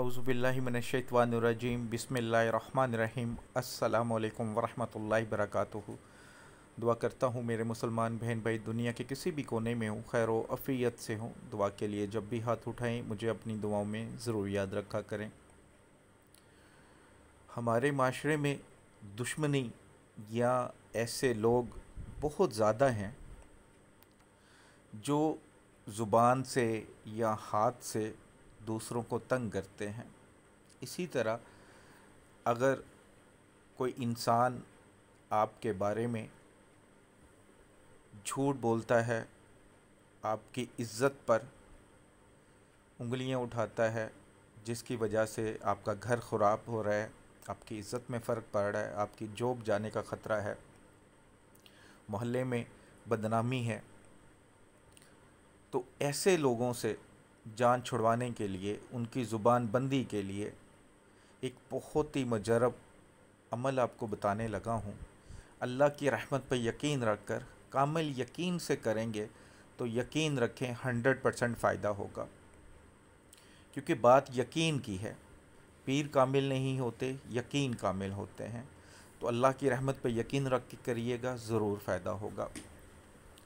अज़बिल्लिमिनशवानरजीम बिसमीम् अल्लाम वरहमल वर्क दुआ करता हूँ मेरे मुसलमान बहन भाई दुनिया के किसी भी कोने में हूँ खैर अफ़ीयत से हूँ दुआ के लिए जब भी हाथ उठाएं मुझे अपनी दुआओं में ज़रूर याद रखा करें हमारे माशरे में दुश्मनी या ऐसे लोग बहुत ज़्यादा हैं जो ज़ुबान से या हाथ से दूसरों को तंग करते हैं इसी तरह अगर कोई इंसान आपके बारे में झूठ बोलता है आपकी इज्जत पर उंगलियां उठाता है जिसकी वजह से आपका घर ख़राब हो रहा है आपकी इज़्ज़त में फ़र्क पड़ रहा है आपकी जॉब जाने का ख़तरा है मोहल्ले में बदनामी है तो ऐसे लोगों से जान छुड़वाने के लिए उनकी ज़ुबान बंदी के लिए एक बहुत ही मजरब अमल आपको बताने लगा हूँ अल्लाह की रहमत पर यकीन रख कर कामिल यकीन से करेंगे तो यकीन रखें हंड्रेड परसेंट फ़ायदा होगा क्योंकि बात यकीन की है पीर कामिल नहीं होते यकीन कामिल होते हैं तो अल्लाह की रहमत पर यकीन रख के करिएगा ज़रूर फ़ायदा होगा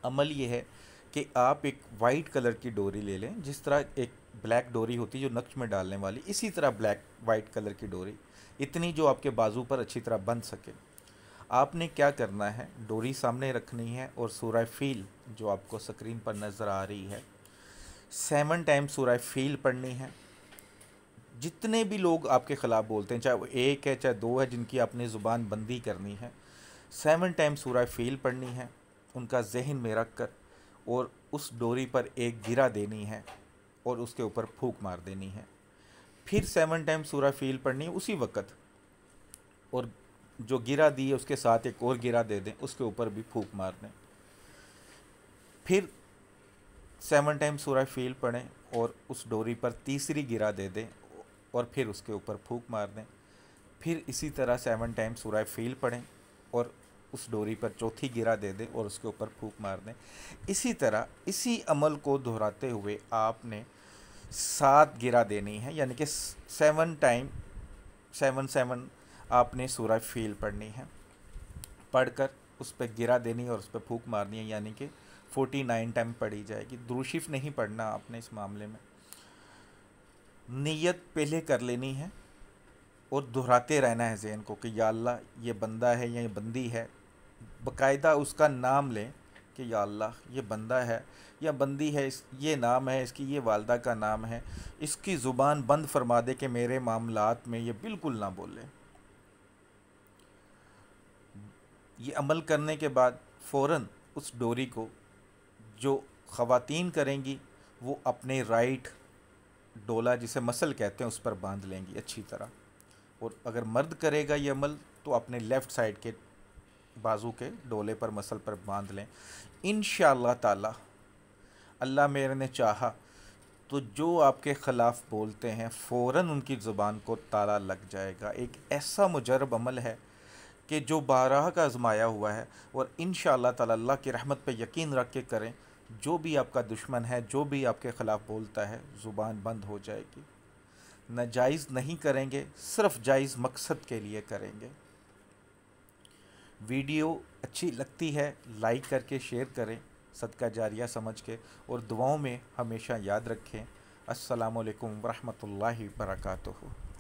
अमल ये है कि आप एक वाइट कलर की डोरी ले लें जिस तरह एक ब्लैक डोरी होती है जो नक्श में डालने वाली इसी तरह ब्लैक वाइट कलर की डोरी इतनी जो आपके बाजू पर अच्छी तरह बन सके आपने क्या करना है डोरी सामने रखनी है और सूर्य फील जो आपको स्क्रीन पर नज़र आ रही है सेवन टाइम सूर्य फील पढ़नी है जितने भी लोग आपके ख़िलाफ़ बोलते हैं चाहे वो एक है चाहे दो है जिनकी आपने ज़ुबान बंदी करनी है सेवन टाइम सूर्य फील पढ़नी है उनका जहन में रख कर और उस डोरी पर एक गिरा देनी है और उसके ऊपर फूक मार देनी है फिर सेवन टाइम सूरा फील पढ़नी है उसी वक्त और जो गिरा दी है उसके साथ एक और गिरा दे दें उसके ऊपर भी फूक मार दें फिर सेवन टाइम सूरा फील पढ़ें और उस डोरी पर तीसरी गिरा दे दें और फिर उसके ऊपर फूक मार दें फिर इसी तरह सेवन टाइम सूरा फील पढ़ें और उस डोरी पर चौथी गिरा दे दें और उसके ऊपर फूक मार दें इसी तरह इसी अमल को दोहराते हुए आपने सात गिरा देनी है यानी कि सेवन टाइम सेवन सेवन आपने सूरह फील पढ़नी है पढ़कर उस पर गिरा देनी और उस पर फूक मारनी है यानी कि फोर्टी नाइन टाइम पढ़ी जाएगी द्रूशिफ नहीं पढ़ना आपने इस मामले में नीयत पहले कर लेनी है और दोहराते रहना है जहन को कि या अल्लाह ये बंदा है या ये बंदी है बकायदा उसका नाम लें कि या अल्लाह ये बंदा है या बंदी है इस ये नाम है इसकी ये वालदा का नाम है इसकी ज़ुबान बंद फरमा दे कि मेरे मामलात में ये बिल्कुल ना बोले ये अमल करने के बाद फ़ौर उस डोरी को जो ख़वातीन करेंगी वो अपने राइट डोला जिसे मसल कहते हैं उस पर बांध लेंगी अच्छी तरह और अगर मर्द करेगा ये अमल तो अपने लेफ़्ट साइड के बाजू के डोले पर मसल पर बांध लें इन ताला अल्लाह मेरे ने चाहा तो जो आपके ख़िलाफ़ बोलते हैं फ़ौर उनकी ज़ुबान को ताला लग जाएगा एक ऐसा मुजरब अमल है कि जो बारह का आजमाया हुआ है और इन ताला तला की रहमत पर यकीन रख के करें जो भी आपका दुश्मन है जो भी आपके ख़िलाफ़ बोलता है ज़ुबान बंद हो जाएगी नाजायज़ नहीं करेंगे सिर्फ जायज़ मकसद के लिए करेंगे वीडियो अच्छी लगती है लाइक करके शेयर करें सदका जारिया समझ के और दुआओं में हमेशा याद रखें असलकम वरहमल वर्का